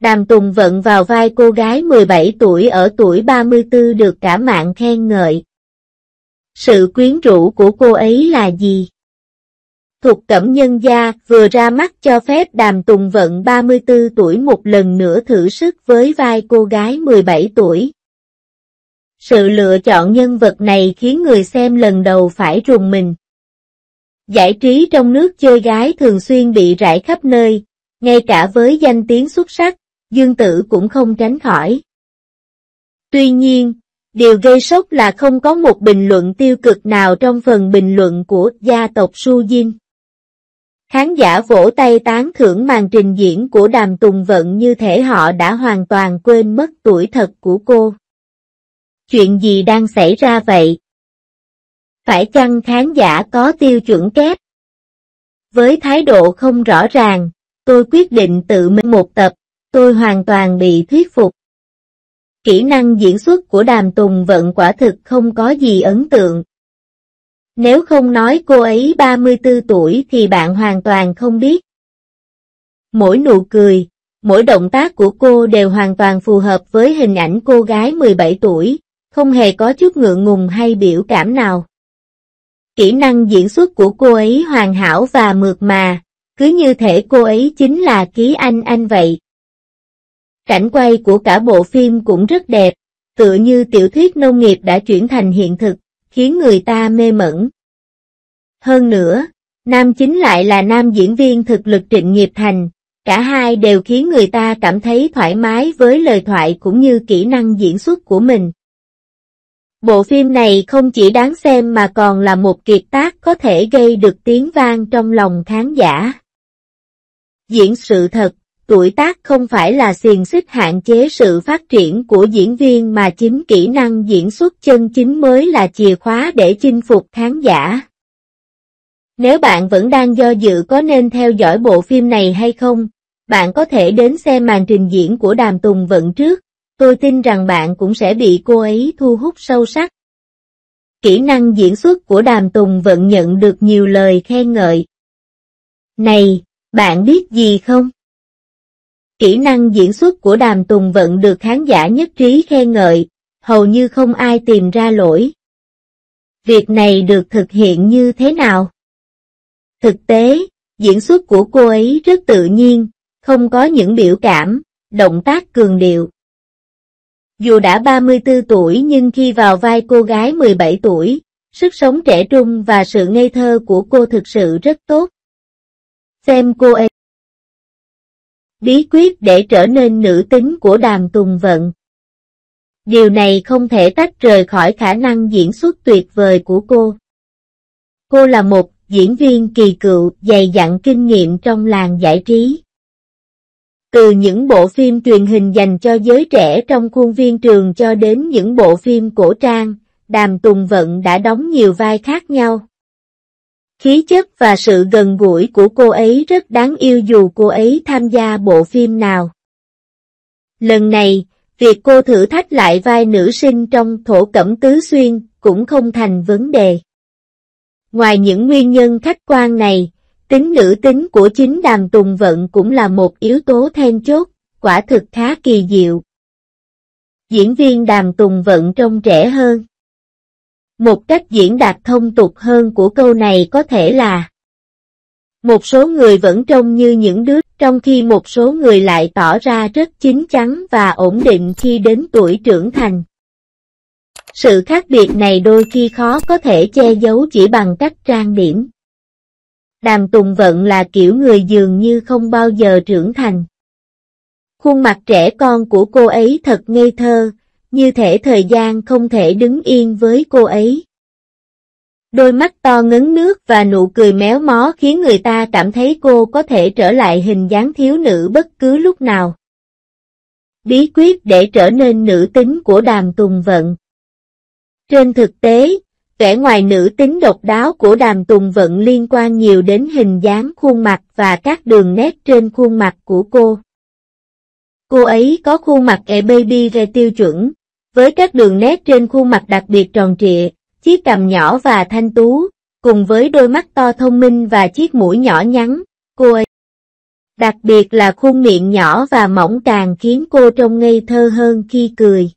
Đàm Tùng vận vào vai cô gái 17 tuổi ở tuổi 34 được cả mạng khen ngợi. Sự quyến rũ của cô ấy là gì? Thuộc Cẩm Nhân Gia vừa ra mắt cho phép Đàm Tùng Vận 34 tuổi một lần nữa thử sức với vai cô gái 17 tuổi. Sự lựa chọn nhân vật này khiến người xem lần đầu phải rùng mình. Giải trí trong nước chơi gái thường xuyên bị rải khắp nơi, ngay cả với danh tiếng xuất sắc, Dương Tử cũng không tránh khỏi. Tuy nhiên, điều gây sốc là không có một bình luận tiêu cực nào trong phần bình luận của gia tộc Su Jin. Khán giả vỗ tay tán thưởng màn trình diễn của Đàm Tùng Vận như thể họ đã hoàn toàn quên mất tuổi thật của cô. Chuyện gì đang xảy ra vậy? Phải chăng khán giả có tiêu chuẩn kép? Với thái độ không rõ ràng, tôi quyết định tự mình một tập tôi hoàn toàn bị thuyết phục. Kỹ năng diễn xuất của Đàm Tùng Vận quả thực không có gì ấn tượng. Nếu không nói cô ấy 34 tuổi thì bạn hoàn toàn không biết. Mỗi nụ cười, mỗi động tác của cô đều hoàn toàn phù hợp với hình ảnh cô gái 17 tuổi, không hề có chút ngượng ngùng hay biểu cảm nào. Kỹ năng diễn xuất của cô ấy hoàn hảo và mượt mà, cứ như thể cô ấy chính là ký anh anh vậy. Cảnh quay của cả bộ phim cũng rất đẹp, tựa như tiểu thuyết nông nghiệp đã chuyển thành hiện thực, khiến người ta mê mẩn. Hơn nữa, nam chính lại là nam diễn viên thực lực trịnh nghiệp thành, cả hai đều khiến người ta cảm thấy thoải mái với lời thoại cũng như kỹ năng diễn xuất của mình. Bộ phim này không chỉ đáng xem mà còn là một kiệt tác có thể gây được tiếng vang trong lòng khán giả. Diễn sự thật tuổi tác không phải là xiềng xích hạn chế sự phát triển của diễn viên mà chính kỹ năng diễn xuất chân chính mới là chìa khóa để chinh phục khán giả. Nếu bạn vẫn đang do dự có nên theo dõi bộ phim này hay không, bạn có thể đến xem màn trình diễn của Đàm Tùng Vận trước, tôi tin rằng bạn cũng sẽ bị cô ấy thu hút sâu sắc. Kỹ năng diễn xuất của Đàm Tùng Vận nhận được nhiều lời khen ngợi. Này, bạn biết gì không? Kỹ năng diễn xuất của Đàm Tùng Vận được khán giả nhất trí khen ngợi, hầu như không ai tìm ra lỗi. Việc này được thực hiện như thế nào? Thực tế, diễn xuất của cô ấy rất tự nhiên, không có những biểu cảm, động tác cường điệu. Dù đã 34 tuổi nhưng khi vào vai cô gái 17 tuổi, sức sống trẻ trung và sự ngây thơ của cô thực sự rất tốt. Xem cô ấy bí quyết để trở nên nữ tính của đàm tùng vận. Điều này không thể tách rời khỏi khả năng diễn xuất tuyệt vời của cô. Cô là một diễn viên kỳ cựu dày dặn kinh nghiệm trong làng giải trí. Từ những bộ phim truyền hình dành cho giới trẻ trong khuôn viên trường cho đến những bộ phim cổ trang, Đàm Tùng Vận đã đóng nhiều vai khác nhau. Khí chất và sự gần gũi của cô ấy rất đáng yêu dù cô ấy tham gia bộ phim nào. Lần này, việc cô thử thách lại vai nữ sinh trong thổ cẩm tứ xuyên cũng không thành vấn đề. Ngoài những nguyên nhân khách quan này, tính nữ tính của chính đàm tùng vận cũng là một yếu tố then chốt, quả thực khá kỳ diệu. Diễn viên đàm tùng vận trông trẻ hơn. Một cách diễn đạt thông tục hơn của câu này có thể là Một số người vẫn trông như những đứa, trong khi một số người lại tỏ ra rất chín chắn và ổn định khi đến tuổi trưởng thành. Sự khác biệt này đôi khi khó có thể che giấu chỉ bằng cách trang điểm. Đàm Tùng Vận là kiểu người dường như không bao giờ trưởng thành. Khuôn mặt trẻ con của cô ấy thật ngây thơ, như thể thời gian không thể đứng yên với cô ấy. Đôi mắt to ngấn nước và nụ cười méo mó khiến người ta cảm thấy cô có thể trở lại hình dáng thiếu nữ bất cứ lúc nào. Bí quyết để trở nên nữ tính của đàm tùng vận Trên thực tế, vẻ ngoài nữ tính độc đáo của đàm tùng vận liên quan nhiều đến hình dáng khuôn mặt và các đường nét trên khuôn mặt của cô. Cô ấy có khuôn mặt ẻ e baby re tiêu chuẩn, với các đường nét trên khuôn mặt đặc biệt tròn trịa, chiếc cằm nhỏ và thanh tú, cùng với đôi mắt to thông minh và chiếc mũi nhỏ nhắn, cô ấy. Đặc biệt là khuôn miệng nhỏ và mỏng càng khiến cô trông ngây thơ hơn khi cười.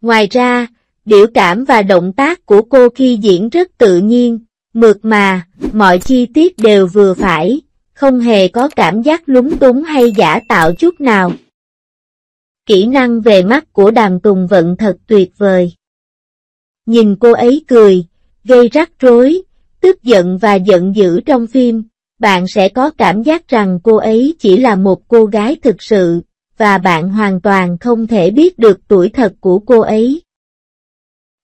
Ngoài ra, biểu cảm và động tác của cô khi diễn rất tự nhiên, mượt mà, mọi chi tiết đều vừa phải, không hề có cảm giác lúng túng hay giả tạo chút nào. Kỹ năng về mắt của đàm tùng vận thật tuyệt vời. Nhìn cô ấy cười, gây rắc rối, tức giận và giận dữ trong phim, bạn sẽ có cảm giác rằng cô ấy chỉ là một cô gái thực sự, và bạn hoàn toàn không thể biết được tuổi thật của cô ấy.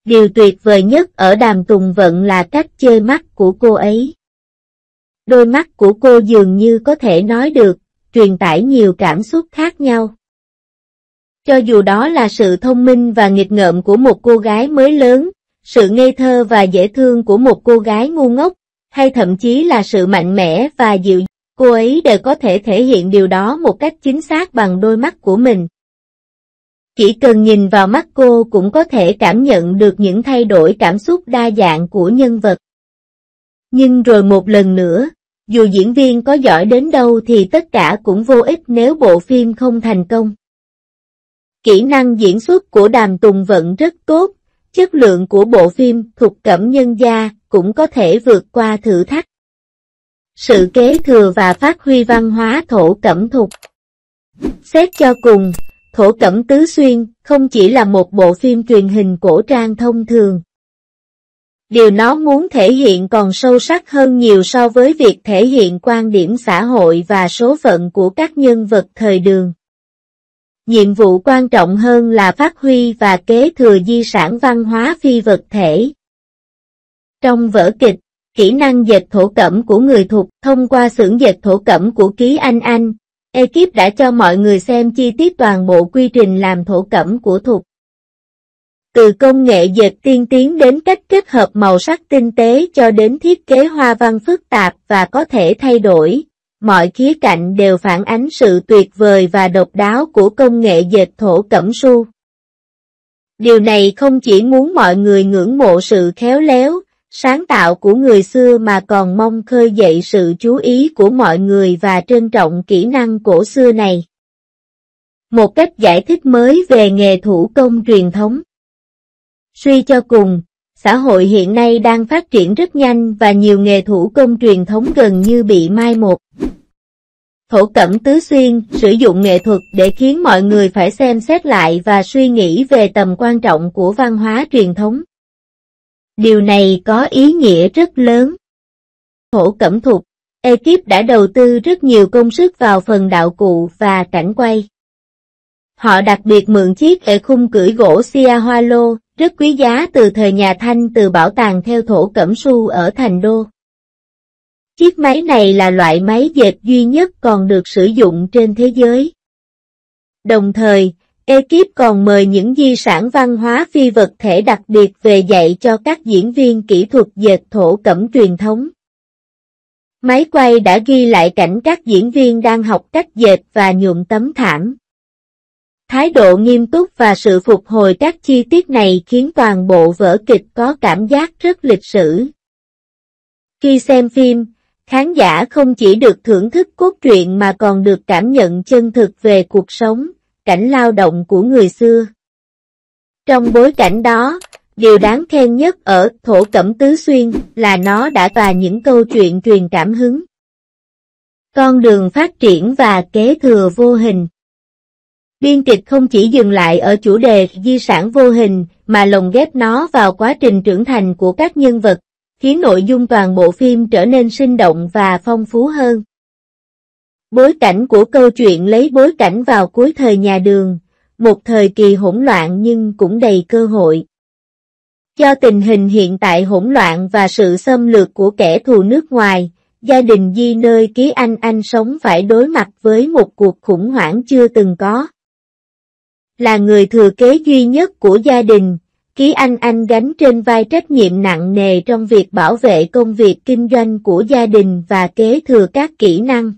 Điều tuyệt vời nhất ở đàm tùng vận là cách chơi mắt của cô ấy. Đôi mắt của cô dường như có thể nói được, truyền tải nhiều cảm xúc khác nhau. Cho dù đó là sự thông minh và nghịch ngợm của một cô gái mới lớn, sự ngây thơ và dễ thương của một cô gái ngu ngốc, hay thậm chí là sự mạnh mẽ và dịu dàng, cô ấy đều có thể thể hiện điều đó một cách chính xác bằng đôi mắt của mình. Chỉ cần nhìn vào mắt cô cũng có thể cảm nhận được những thay đổi cảm xúc đa dạng của nhân vật. Nhưng rồi một lần nữa, dù diễn viên có giỏi đến đâu thì tất cả cũng vô ích nếu bộ phim không thành công. Kỹ năng diễn xuất của Đàm Tùng Vận rất tốt, chất lượng của bộ phim Thục Cẩm Nhân Gia cũng có thể vượt qua thử thách. Sự kế thừa và phát huy văn hóa thổ cẩm thục Xét cho cùng, Thổ Cẩm Tứ Xuyên không chỉ là một bộ phim truyền hình cổ trang thông thường, điều nó muốn thể hiện còn sâu sắc hơn nhiều so với việc thể hiện quan điểm xã hội và số phận của các nhân vật thời đường. Nhiệm vụ quan trọng hơn là phát huy và kế thừa di sản văn hóa phi vật thể. Trong vở kịch, kỹ năng dệt thổ cẩm của người thục thông qua xưởng dệt thổ cẩm của ký anh anh, ekip đã cho mọi người xem chi tiết toàn bộ quy trình làm thổ cẩm của thục từ công nghệ dệt tiên tiến đến cách kết hợp màu sắc tinh tế cho đến thiết kế hoa văn phức tạp và có thể thay đổi. Mọi khía cạnh đều phản ánh sự tuyệt vời và độc đáo của công nghệ dệt thổ cẩm su. Điều này không chỉ muốn mọi người ngưỡng mộ sự khéo léo, sáng tạo của người xưa mà còn mong khơi dậy sự chú ý của mọi người và trân trọng kỹ năng cổ xưa này. Một cách giải thích mới về nghề thủ công truyền thống Suy cho cùng, xã hội hiện nay đang phát triển rất nhanh và nhiều nghề thủ công truyền thống gần như bị mai một. Thổ Cẩm Tứ Xuyên sử dụng nghệ thuật để khiến mọi người phải xem xét lại và suy nghĩ về tầm quan trọng của văn hóa truyền thống. Điều này có ý nghĩa rất lớn. Thổ Cẩm Thục, ekip đã đầu tư rất nhiều công sức vào phần đạo cụ và cảnh quay. Họ đặc biệt mượn chiếc ệ khung cưỡi gỗ Sia Hoa Lô rất quý giá từ thời nhà Thanh từ bảo tàng theo thổ cẩm su ở Thành Đô. Chiếc máy này là loại máy dệt duy nhất còn được sử dụng trên thế giới. Đồng thời, ekip còn mời những di sản văn hóa phi vật thể đặc biệt về dạy cho các diễn viên kỹ thuật dệt thổ cẩm truyền thống. Máy quay đã ghi lại cảnh các diễn viên đang học cách dệt và nhuộm tấm thảm. Thái độ nghiêm túc và sự phục hồi các chi tiết này khiến toàn bộ vở kịch có cảm giác rất lịch sử. Khi xem phim, khán giả không chỉ được thưởng thức cốt truyện mà còn được cảm nhận chân thực về cuộc sống, cảnh lao động của người xưa. Trong bối cảnh đó, điều đáng khen nhất ở Thổ Cẩm Tứ Xuyên là nó đã tòa những câu chuyện truyền cảm hứng. Con đường phát triển và kế thừa vô hình Biên kịch không chỉ dừng lại ở chủ đề di sản vô hình, mà lồng ghép nó vào quá trình trưởng thành của các nhân vật, khiến nội dung toàn bộ phim trở nên sinh động và phong phú hơn. Bối cảnh của câu chuyện lấy bối cảnh vào cuối thời nhà đường, một thời kỳ hỗn loạn nhưng cũng đầy cơ hội. Do tình hình hiện tại hỗn loạn và sự xâm lược của kẻ thù nước ngoài, gia đình Di nơi ký anh anh sống phải đối mặt với một cuộc khủng hoảng chưa từng có là người thừa kế duy nhất của gia đình, Ký Anh Anh gánh trên vai trách nhiệm nặng nề trong việc bảo vệ công việc kinh doanh của gia đình và kế thừa các kỹ năng.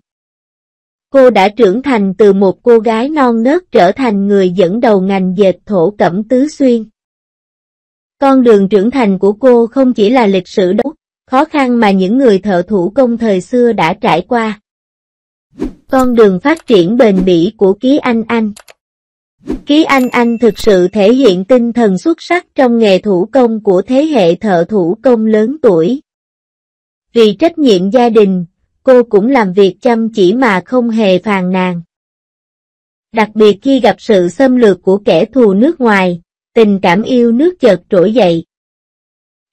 Cô đã trưởng thành từ một cô gái non nớt trở thành người dẫn đầu ngành dệt thổ cẩm tứ xuyên. Con đường trưởng thành của cô không chỉ là lịch sử đấu, khó khăn mà những người thợ thủ công thời xưa đã trải qua. Con đường phát triển bền bỉ của Ký Anh Anh Ký Anh Anh thực sự thể hiện tinh thần xuất sắc trong nghề thủ công của thế hệ thợ thủ công lớn tuổi. Vì trách nhiệm gia đình, cô cũng làm việc chăm chỉ mà không hề phàn nàn. Đặc biệt khi gặp sự xâm lược của kẻ thù nước ngoài, tình cảm yêu nước chợt trỗi dậy.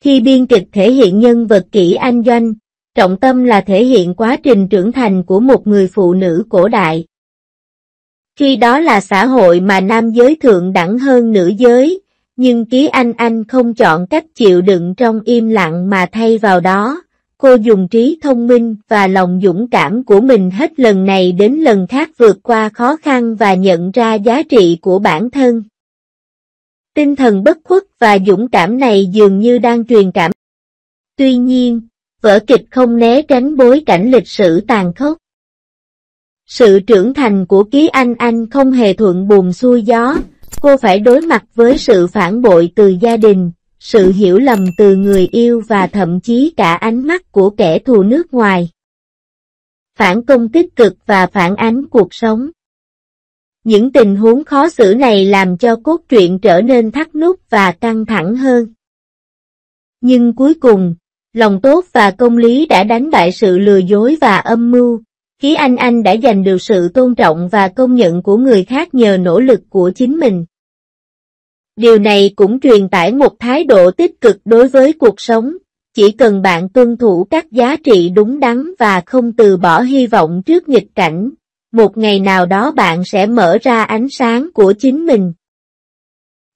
Khi biên kịch thể hiện nhân vật Kỷ anh doanh, trọng tâm là thể hiện quá trình trưởng thành của một người phụ nữ cổ đại. Khi đó là xã hội mà nam giới thượng đẳng hơn nữ giới, nhưng Ký Anh Anh không chọn cách chịu đựng trong im lặng mà thay vào đó, cô dùng trí thông minh và lòng dũng cảm của mình hết lần này đến lần khác vượt qua khó khăn và nhận ra giá trị của bản thân. Tinh thần bất khuất và dũng cảm này dường như đang truyền cảm. Tuy nhiên, vở kịch không né tránh bối cảnh lịch sử tàn khốc. Sự trưởng thành của Ký Anh Anh không hề thuận buồm xuôi gió, cô phải đối mặt với sự phản bội từ gia đình, sự hiểu lầm từ người yêu và thậm chí cả ánh mắt của kẻ thù nước ngoài. Phản công tích cực và phản ánh cuộc sống Những tình huống khó xử này làm cho cốt truyện trở nên thắt nút và căng thẳng hơn. Nhưng cuối cùng, lòng tốt và công lý đã đánh bại sự lừa dối và âm mưu, Ký Anh Anh đã giành được sự tôn trọng và công nhận của người khác nhờ nỗ lực của chính mình. Điều này cũng truyền tải một thái độ tích cực đối với cuộc sống, chỉ cần bạn tuân thủ các giá trị đúng đắn và không từ bỏ hy vọng trước nghịch cảnh, một ngày nào đó bạn sẽ mở ra ánh sáng của chính mình.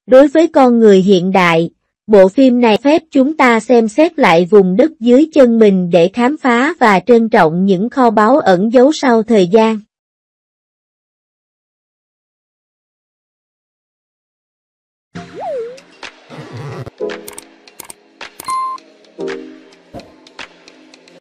Đối với con người hiện đại, bộ phim này phép chúng ta xem xét lại vùng đất dưới chân mình để khám phá và trân trọng những kho báu ẩn giấu sau thời gian.